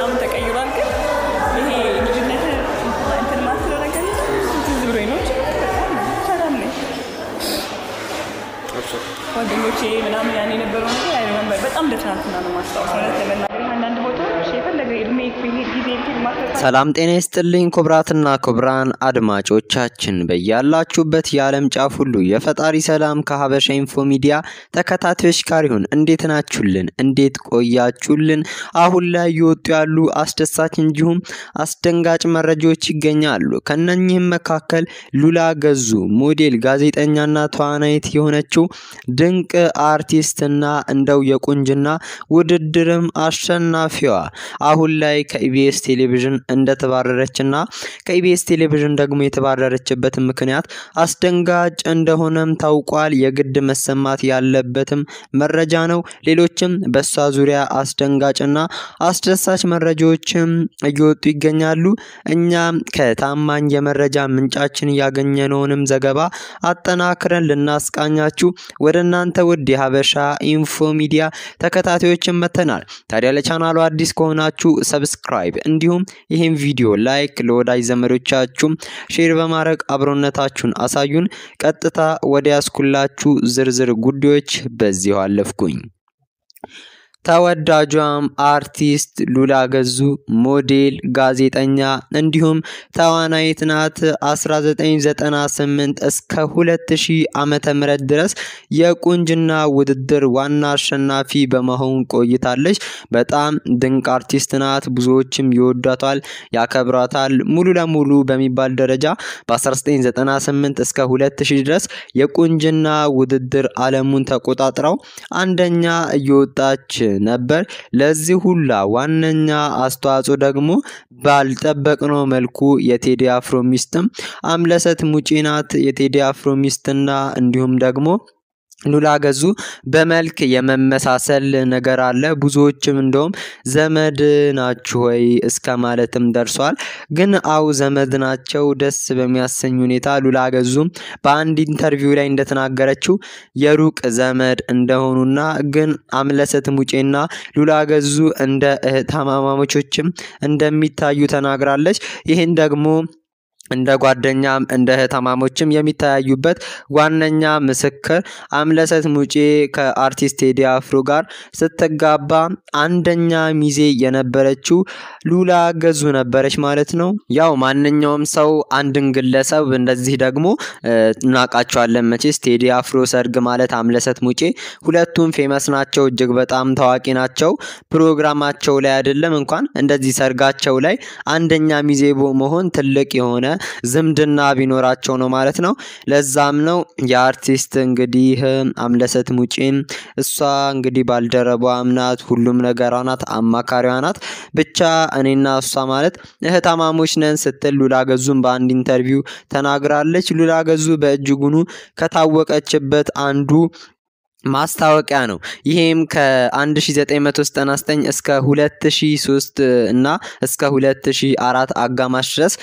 ምናምን ተቀይሯል። ግን ይሄ ልጅነት እንትን ማስደረገን ትዝ ብሎኝ ነው። ሰላም ነኝ። ጓደኞቼ ምናምን ያን የነበረው ነገር አይነበር። በጣም ለትናንትና ነው ማስታወስ ለመናገር ሰላም ጤና ይስጥልኝ ክቡራትና ክቡራን አድማጮቻችን በያላችሁበት የዓለም ጫፍ ሁሉ የፈጣሪ ሰላም ከሀበሻ ኢንፎ ሚዲያ ተከታታዮች ጋር ይሁን። እንዴት ናችሁልን? እንዴት ቆያችሁልን? አሁን ላይ እየወጡ ያሉ አስደሳች እንዲሁም አስደንጋጭ መረጃዎች ይገኛሉ። ከነኚህም መካከል ሉላ ገዙ ሞዴል፣ ጋዜጠኛና ተዋናይት የሆነችው ድንቅ አርቲስትና እንደው የቁንጅና ውድድርም አሸናፊዋ አሁን ላይ ጉዳይ ከኢቢኤስ ቴሌቪዥን እንደተባረረችና ከኢቢኤስ ቴሌቪዥን ደግሞ የተባረረችበትም ምክንያት አስደንጋጭ እንደሆነም ታውቋል። የግድ መሰማት ያለበትም መረጃ ነው። ሌሎችም በእሷ ዙሪያ አስደንጋጭና አስደሳች መረጃዎችም እየወጡ ይገኛሉ። እኛም ከታማኝ የመረጃ ምንጫችን ያገኘነውንም ዘገባ አጠናክረን ልናስቃኛችሁ ወደ እናንተ ውድ የሀበሻ ኢንፎ ሚዲያ ተከታታዮችን መተናል። ታዲያ ለቻናሉ አዲስ ከሆናችሁ ሰብስክራይብ እንዲሁም ይህም ቪዲዮ ላይክ ለወዳጅ ዘመዶቻችሁም ሼር በማድረግ አብሮነታችሁን አሳዩን። ቀጥታ ወደ ያስኩላችሁ ዝርዝር ጉዳዮች በዚሁ አለፍኩኝ። ተወዳጇም አርቲስት ሉላ ገዙ ሞዴል፣ ጋዜጠኛ እንዲሁም ተዋናይት ናት። 1998 እስከ 2000 ዓ ም ድረስ የቁንጅና ውድድር ዋና አሸናፊ በመሆን ቆይታለች። በጣም ድንቅ አርቲስት ናት። ብዙዎችም ይወዷታል፣ ያከብሯታል። ሙሉ ለሙሉ በሚባል ደረጃ በ1998 እስከ 2000 ድረስ የቁንጅና ውድድር አለሙን ተቆጣጥረው አንደኛ እየወጣች ነበር። ለዚህ ሁላ ዋነኛ አስተዋጽኦ ደግሞ ባልጠበቅነው መልኩ የቴዲ አፍሮ ሚስትም አምለሰት ሙጪ ናት። የቴዲ አፍሮ ሚስትና እንዲሁም ደግሞ ሉላ ገዙ በመልክ የመመሳሰል ነገር አለ። ብዙዎችም እንደውም ዘመድ ናችሁ ወይ እስከ ማለትም ደርሷል። ግን አው ዘመድ ናቸው ደስ በሚያሰኝ ሁኔታ ሉላ ገዙም በአንድ ኢንተርቪው ላይ እንደተናገረችው የሩቅ ዘመድ እንደሆኑና ግን አምለሰት ሙጬና ሉላ ገዙ እንደ እህት እንደሚታዩ ተናግራለች። ይህን ደግሞ እንደ ጓደኛም እንደ እህትማማቾችም የሚተያዩበት ዋነኛ ምስክር አምለሰት ሙጬ ከአርቲስት ቴዲ አፍሮ ጋር ስትጋባ አንደኛ ሚዜ የነበረችው ሉላ ገዙ ነበረች ማለት ነው። ያው ማንኛውም ሰው አንድን ግለሰብ እንደዚህ ደግሞ እናውቃቸዋለን መቼስ ቴዲ አፍሮ ሰርግ ማለት አምለሰት ሙጬ ሁለቱም ፌመስ ናቸው፣ እጅግ በጣም ታዋቂ ናቸው። ፕሮግራማቸው ላይ አይደለም እንኳን እንደዚህ ሰርጋቸው ላይ አንደኛ ሚዜ መሆን ትልቅ የሆነ ዝምድና ቢኖራቸው ነው ማለት ነው። ለዛም ነው የአርቲስት እንግዲህ አምለሰት ሙጪም እሷ እንግዲህ ባልደረቧም ናት፣ ሁሉም ነገሯ ናት፣ አማካሪዋ ናት። ብቻ እኔና እሷ ማለት እህታማሞች ነን ስትል ሉላ ገዙም በአንድ ኢንተርቪው ተናግራለች። ሉላ ገዙ በእጅጉኑ ከታወቀችበት አንዱ ማስታወቂያ ነው። ይሄም ከ1999 እስከ 2003 እና እስከ 2004 አጋማሽ ድረስ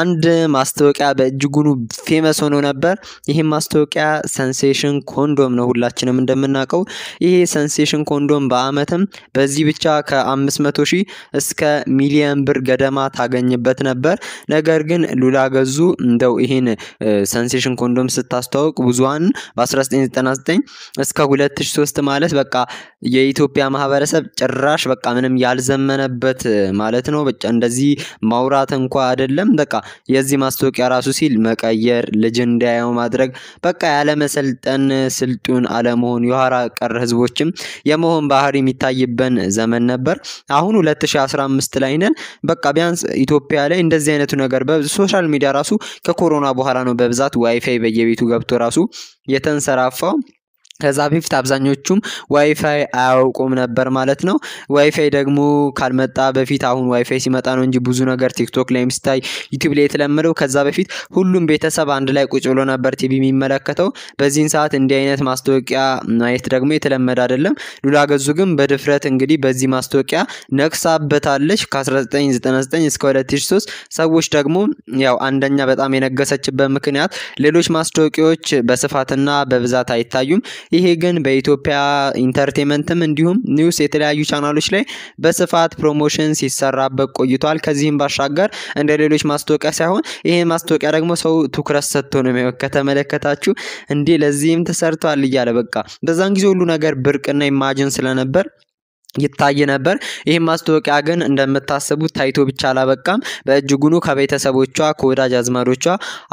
አንድ ማስታወቂያ በእጅጉኑ ፌመስ ሆኖ ነበር። ይሄም ማስታወቂያ ሰንሴሽን ኮንዶም ነው፣ ሁላችንም እንደምናውቀው። ይሄ ሰንሴሽን ኮንዶም በአመትም በዚህ ብቻ ከ500 ሺህ እስከ ሚሊየን ብር ገደማ ታገኝበት ነበር። ነገር ግን ሉላ ገዙ እንደው ይሄን ሰንሴሽን ኮንዶም ስታስተዋውቅ ብዙሀን በ1999 እስከ ከ2003 ማለት በቃ የኢትዮጵያ ማህበረሰብ ጭራሽ በቃ ምንም ያልዘመነበት ማለት ነው። እንደዚህ ማውራት እንኳ አይደለም። በቃ የዚህ ማስታወቂያ ራሱ ሲል መቀየር፣ ልጅ እንዳያየው ማድረግ፣ በቃ ያለመሰልጠን፣ ስልጡን አለመሆን፣ የኋላ ቀር ህዝቦችም የመሆን ባህሪ የሚታይበን ዘመን ነበር። አሁን 2015 ላይ ነን። በቃ ቢያንስ ኢትዮጵያ ላይ እንደዚህ አይነቱ ነገር በሶሻል ሚዲያ ራሱ ከኮሮና በኋላ ነው በብዛት ዋይፋይ በየቤቱ ገብቶ ራሱ የተንሰራፋው። ከዛ በፊት አብዛኞቹም ዋይፋይ አያውቁም ነበር ማለት ነው። ዋይፋይ ደግሞ ካልመጣ በፊት አሁን ዋይፋይ ሲመጣ ነው እንጂ ብዙ ነገር ቲክቶክ ላይ ሲታይ ዩቲዩብ ላይ የተለመደው። ከዛ በፊት ሁሉም ቤተሰብ አንድ ላይ ቁጭ ብሎ ነበር ቲቪ የሚመለከተው። በዚህን ሰዓት እንዲህ አይነት ማስታወቂያ ማየት ደግሞ የተለመደ አይደለም። ሉላ ገዙ ግን በድፍረት እንግዲህ በዚህ ማስታወቂያ ነቅሳበታለች። ከ1999 እስከ 2003 ሰዎች ደግሞ ያው አንደኛ በጣም የነገሰችበት ምክንያት ሌሎች ማስታወቂያዎች በስፋትና በብዛት አይታዩም። ይሄ ግን በኢትዮጵያ ኢንተርቴንመንትም እንዲሁም ኒውስ የተለያዩ ቻናሎች ላይ በስፋት ፕሮሞሽን ሲሰራበት ቆይቷል። ከዚህም ባሻገር እንደ ሌሎች ማስታወቂያ ሳይሆን ይሄ ማስታወቂያ ደግሞ ሰው ትኩረት ሰጥቶ ነው የሚያየው። ከተመለከታችሁ እንዲህ ለዚህም ተሰርቷል እያለ በቃ በዛን ጊዜ ሁሉ ነገር ብርቅና ኢማጅን ስለነበር ይታይ ነበር። ይህም ማስታወቂያ ግን እንደምታስቡት ታይቶ ብቻ አላበቃም። በእጅጉኑ ከቤተሰቦቿ ከወዳጅ አዝማዶቿ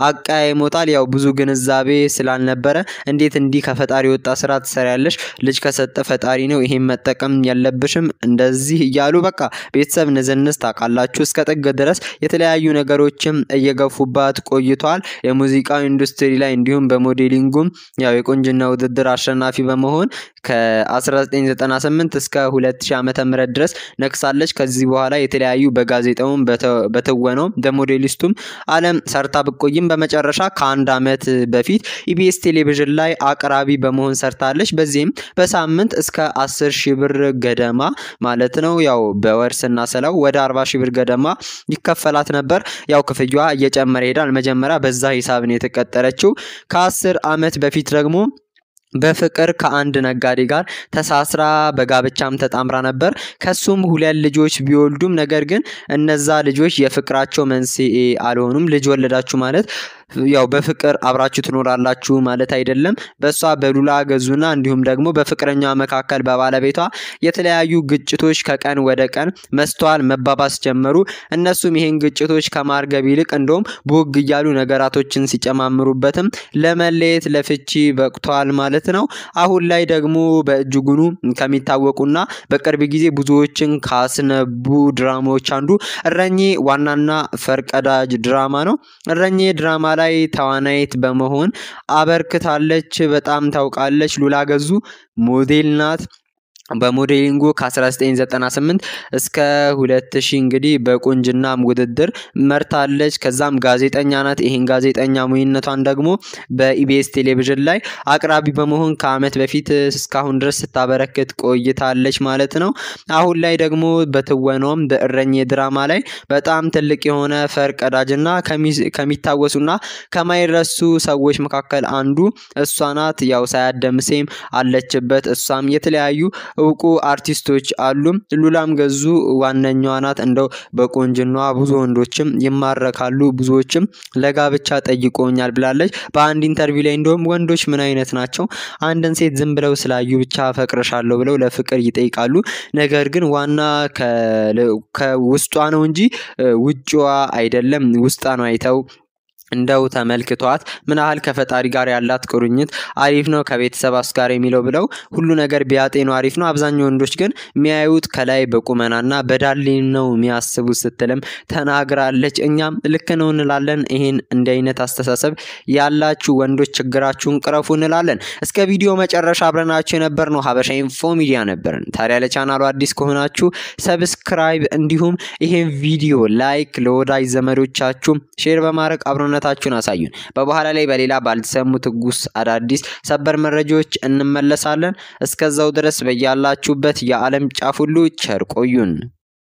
አቀያይሞታል። ያው ብዙ ግንዛቤ ስላልነበረ እንዴት እንዲህ ከፈጣሪ ወጣ ስራ ትሰሪያለሽ? ልጅ ከሰጠ ፈጣሪ ነው፣ ይህም መጠቀም ያለብሽም እንደዚህ እያሉ በቃ ቤተሰብ ንዝንዝ ታውቃላችሁ፣ እስከ ጥግ ድረስ የተለያዩ ነገሮችም እየገፉባት ቆይቷል። የሙዚቃው ኢንዱስትሪ ላይ እንዲሁም በሞዴሊንጉም ያው የቁንጅና ውድድር አሸናፊ በመሆን ከ1998 እስከ 2000 ዓ.ም ድረስ ነክሳለች። ከዚህ በኋላ የተለያዩ በጋዜጣውም በተወነውም በሞዴሊስቱም አለም ሰርታ ብቆይም በመጨረሻ ከአንድ ዓመት በፊት ኢቢኤስ ቴሌቪዥን ላይ አቅራቢ በመሆን ሰርታለች። በዚህም በሳምንት እስከ 10 ሺህ ብር ገደማ ማለት ነው ያው በወር ስናሰላው ወደ 40 ሺ ብር ገደማ ይከፈላት ነበር። ያው ክፍያዋ እየጨመረ ይሄዳል። መጀመሪያ በዛ ሂሳብ ነው የተቀጠረችው። ከ10 ዓመት በፊት ደግሞ በፍቅር ከአንድ ነጋዴ ጋር ተሳስራ በጋብቻም ተጣምራ ነበር። ከሱም ሁለት ልጆች ቢወልዱም ነገር ግን እነዛ ልጆች የፍቅራቸው መንስኤ አልሆኑም። ልጅ ወለዳችሁ ማለት ያው በፍቅር አብራችሁ ትኖራላችሁ ማለት አይደለም። በእሷ በሉላ ገዙና እንዲሁም ደግሞ በፍቅረኛ መካከል በባለቤቷ የተለያዩ ግጭቶች ከቀን ወደ ቀን መስተዋል መባባስ ጀመሩ። እነሱም ይሄን ግጭቶች ከማርገብ ይልቅ እንደውም ቡግ እያሉ ነገራቶችን ሲጨማምሩበትም ለመለየት ለፍቺ በቅቷል ማለት ነው። አሁን ላይ ደግሞ በእጅጉኑ ከሚታወቁና በቅርብ ጊዜ ብዙዎችን ካስነቡ ድራማዎች አንዱ እረኜ ዋናና ፈርቀዳጅ ድራማ ነው። እረኜ ድራማ ተዋናይ ተዋናይት በመሆን አበርክታለች። በጣም ታውቃለች። ሉላ ገዙ ሞዴል ናት። በሞዴሊንጉ ከ1998 እስከ 2000 እንግዲህ በቁንጅና ውድድር መርታለች። ከዛም ጋዜጠኛ ናት። ይህን ጋዜጠኛ ሙይነቷን ደግሞ በኢቢኤስ ቴሌቪዥን ላይ አቅራቢ በመሆን ከአመት በፊት እስካሁን ድረስ ስታበረክት ቆይታለች ማለት ነው። አሁን ላይ ደግሞ በትወናውም በእረኝ ድራማ ላይ በጣም ትልቅ የሆነ ፈር ከሚታወሱና ከማይረሱ ሰዎች መካከል አንዱ እሷ ናት። ያው ሳያደምሴም አለችበት። እሷም የተለያዩ እውቁ አርቲስቶች አሉ። ሉላም ገዙ ዋነኛዋ ናት። እንደው በቆንጅናዋ ብዙ ወንዶችም ይማረካሉ፣ ብዙዎችም ለጋብቻ ጠይቆኛል ብላለች። በአንድ ኢንተርቪው ላይ እንደውም ወንዶች ምን አይነት ናቸው? አንድን ሴት ዝም ብለው ስላዩ ብቻ አፈቅርሻለሁ ብለው ለፍቅር ይጠይቃሉ። ነገር ግን ዋና ከውስጧ ነው እንጂ ውጭዋ አይደለም። ነው አይተው እንደው ተመልክቷት ምን ያህል ከፈጣሪ ጋር ያላት ቁርኝት አሪፍ ነው ከቤተሰብ ጋር የሚለው ብለው ሁሉ ነገር ቢያጤኑ አሪፍ ነው። አብዛኛው ወንዶች ግን የሚያዩት ከላይ በቁመናና በዳሌ ነው የሚያስቡት ስትልም ተናግራለች። እኛም ልክ ነው እንላለን። ይህን እንደ አይነት አስተሳሰብ ያላችሁ ወንዶች ችግራችሁን ቅረፉ እንላለን። እስከ ቪዲዮ መጨረሻ አብረናችሁ የነበር ነው ሀበሻ ኢንፎ ሚዲያ ነበርን። ታዲያ ለቻናሉ አዲስ ከሆናችሁ ሰብስክራይብ፣ እንዲሁም ይህን ቪዲዮ ላይክ ለወዳጅ ዘመዶቻችሁ ሼር በማድረግ አብረነ ዝግጁነታችሁን አሳዩን። በበኋላ ላይ በሌላ ባልተሰሙት ጉስ አዳዲስ ሰበር መረጃዎች እንመለሳለን። እስከዛው ድረስ በያላችሁበት የዓለም ጫፍ ሁሉ ቸር ቆዩን።